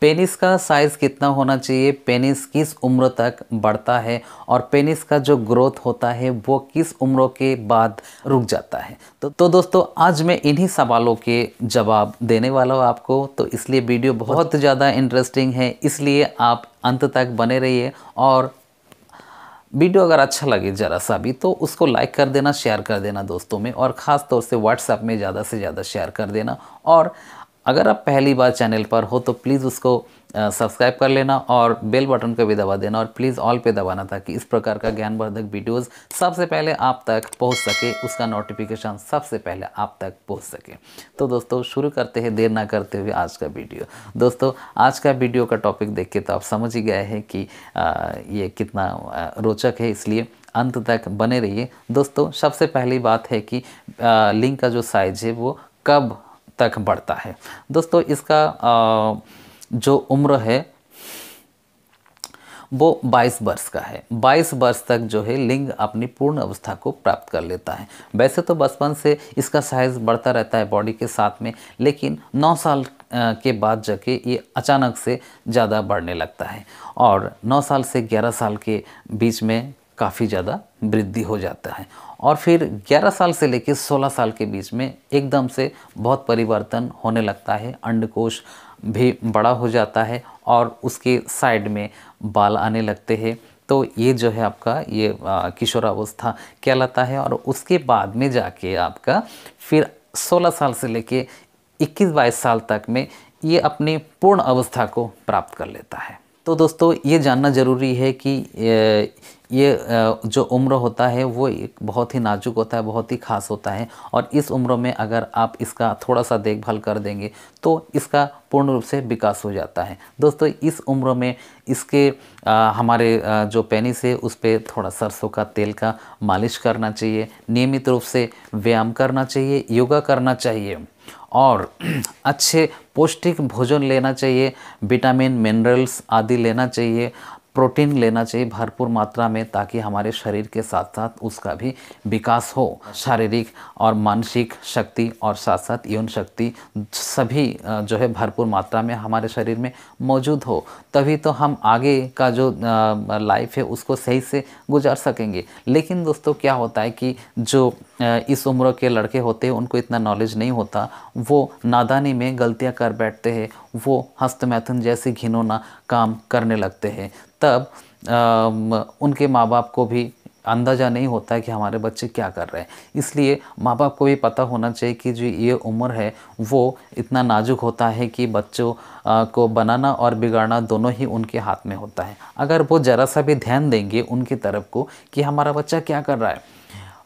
penis का size कितना होना चाहिए पेनिस किस उम्र तक बढ़ता है और पेनिस का जो ग्रोथ होता है वो किस उम्र के बाद रुक जाता है तो तो दोस्तों आज मैं इन्हीं सवालों के जवाब देने वाला हूँ आपको तो इसलिए वीडियो बहुत ज़्यादा इंटरेस्टिंग है इसलिए आप अंत तक बने रहिए और वीडियो अगर अच्छा लगे ज़रा सा भी तो उसको लाइक कर देना शेयर कर देना दोस्तों में और ख़ास तौर से व्हाट्सएप में ज़्यादा से ज़्यादा शेयर कर देना और अगर आप पहली बार चैनल पर हो तो प्लीज़ उसको सब्सक्राइब कर लेना और बेल बटन को भी दबा देना और प्लीज़ ऑल पे दबाना ताकि इस प्रकार का ज्ञानवर्धक वीडियोस सबसे पहले आप तक पहुंच सके उसका नोटिफिकेशन सबसे पहले आप तक पहुंच सके तो दोस्तों शुरू करते हैं देर ना करते हुए आज का वीडियो दोस्तों आज का वीडियो का टॉपिक देख के तो आप समझ ही गए हैं कि आ, ये कितना रोचक है इसलिए अंत तक बने रहिए दोस्तों सबसे पहली बात है कि आ, लिंक का जो साइज है वो कब तक बढ़ता है दोस्तों इसका जो उम्र है वो 22 वर्ष का है 22 वर्ष तक जो है लिंग अपनी पूर्ण अवस्था को प्राप्त कर लेता है वैसे तो बचपन से इसका साइज़ बढ़ता रहता है बॉडी के साथ में लेकिन 9 साल के बाद जाके ये अचानक से ज़्यादा बढ़ने लगता है और 9 साल से 11 साल के बीच में काफ़ी ज़्यादा वृद्धि हो जाता है और फिर 11 साल से लेकर 16 साल के बीच में एकदम से बहुत परिवर्तन होने लगता है अंडकोश भी बड़ा हो जाता है और उसके साइड में बाल आने लगते हैं तो ये जो है आपका ये किशोरावस्था कहलाता है और उसके बाद में जाके आपका फिर 16 साल से लेके 21-22 साल तक में ये अपनी पूर्ण अवस्था को प्राप्त कर लेता है तो दोस्तों ये जानना ज़रूरी है कि ये जो उम्र होता है वो एक बहुत ही नाजुक होता है बहुत ही ख़ास होता है और इस उम्र में अगर आप इसका थोड़ा सा देखभाल कर देंगे तो इसका पूर्ण रूप से विकास हो जाता है दोस्तों इस उम्र में इसके आ, हमारे आ, जो पेनिस है उस पर थोड़ा सरसों का तेल का मालिश करना चाहिए नियमित रूप से व्यायाम करना चाहिए योगा करना चाहिए और अच्छे पौष्टिक भोजन लेना चाहिए विटामिन मिनरल्स आदि लेना चाहिए प्रोटीन लेना चाहिए भरपूर मात्रा में ताकि हमारे शरीर के साथ साथ उसका भी विकास हो शारीरिक और मानसिक शक्ति और साथ साथ यौन शक्ति सभी जो है भरपूर मात्रा में हमारे शरीर में मौजूद हो तभी तो हम आगे का जो लाइफ है उसको सही से गुजार सकेंगे लेकिन दोस्तों क्या होता है कि जो इस उम्र के लड़के होते हैं उनको इतना नॉलेज नहीं होता वो नादानी में गलतियाँ कर बैठते हैं वो हस्तमैथुन जैसे घिनौना काम करने लगते हैं तब आ, उनके माँ बाप को भी अंदाज़ा नहीं होता है कि हमारे बच्चे क्या कर रहे हैं इसलिए माँ बाप को भी पता होना चाहिए कि जो ये उम्र है वो इतना नाजुक होता है कि बच्चों को बनाना और बिगाड़ना दोनों ही उनके हाथ में होता है अगर वो ज़रा सा भी ध्यान देंगे उनकी तरफ को कि हमारा बच्चा क्या कर रहा है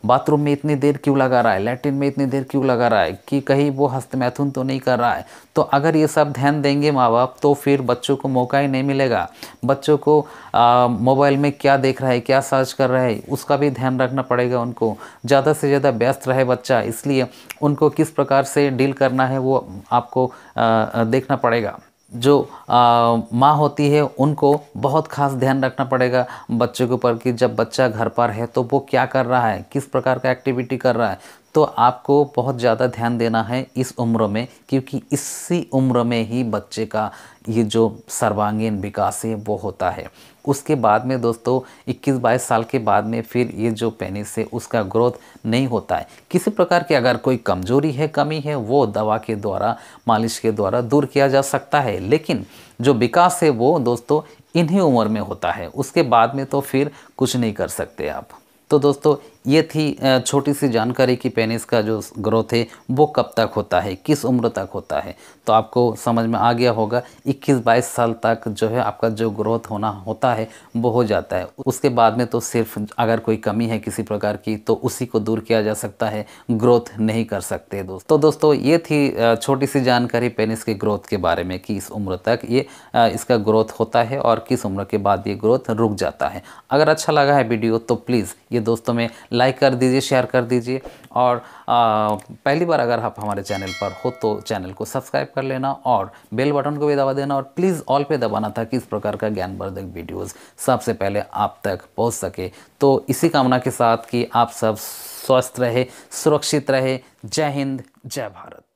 बाथरूम में इतनी देर क्यों लगा रहा है लैट्रिन में इतनी देर क्यों लगा रहा है कि कहीं वो हस्तमैथुन तो नहीं कर रहा है तो अगर ये सब ध्यान देंगे माँ बाप तो फिर बच्चों को मौका ही नहीं मिलेगा बच्चों को मोबाइल में क्या देख रहा है क्या सर्च कर रहा है उसका भी ध्यान रखना पड़ेगा उनको ज़्यादा से ज़्यादा व्यस्त रहे बच्चा इसलिए उनको किस प्रकार से डील करना है वो आपको देखना पड़ेगा जो माँ होती है उनको बहुत खास ध्यान रखना पड़ेगा बच्चे के ऊपर कि जब बच्चा घर पर है तो वो क्या कर रहा है किस प्रकार का एक्टिविटी कर रहा है तो आपको बहुत ज़्यादा ध्यान देना है इस उम्र में क्योंकि इसी उम्र में ही बच्चे का ये जो सर्वांगीण विकास है वो होता है उसके बाद में दोस्तों 21 बाईस साल के बाद में फिर ये जो पेनिस है उसका ग्रोथ नहीं होता है किसी प्रकार की अगर कोई कमजोरी है कमी है वो दवा के द्वारा मालिश के द्वारा दूर किया जा सकता है लेकिन जो विकास है वो दोस्तों इन्हीं उम्र में होता है उसके बाद में तो फिर कुछ नहीं कर सकते आप तो दोस्तों ये थी छोटी सी जानकारी कि पेनिस का जो ग्रोथ है वो कब तक होता है किस उम्र तक होता है तो आपको समझ में आ गया होगा 21-22 साल तक जो है आपका जो ग्रोथ होना होता है वो हो जाता है उसके बाद में तो सिर्फ अगर कोई कमी है किसी प्रकार की तो उसी को दूर किया जा सकता है ग्रोथ नहीं कर सकते दोस्त तो दोस्तों ये थी छोटी सी जानकारी पेनिस के ग्रोथ के बारे में कि इस उम्र तक ये इसका ग्रोथ होता है और किस उम्र के बाद ये ग्रोथ रुक जाता है अगर अच्छा लगा है वीडियो तो प्लीज़ ये दोस्तों में लाइक कर दीजिए शेयर कर दीजिए और आ, पहली बार अगर आप हमारे चैनल पर हो तो चैनल को सब्सक्राइब कर लेना और बेल बटन को भी दबा देना और प्लीज़ ऑल पे दबाना ताकि इस प्रकार का ज्ञानवर्धक वीडियोस सबसे पहले आप तक पहुंच सके तो इसी कामना के साथ कि आप सब स्वस्थ रहे सुरक्षित रहे जय हिंद जय भारत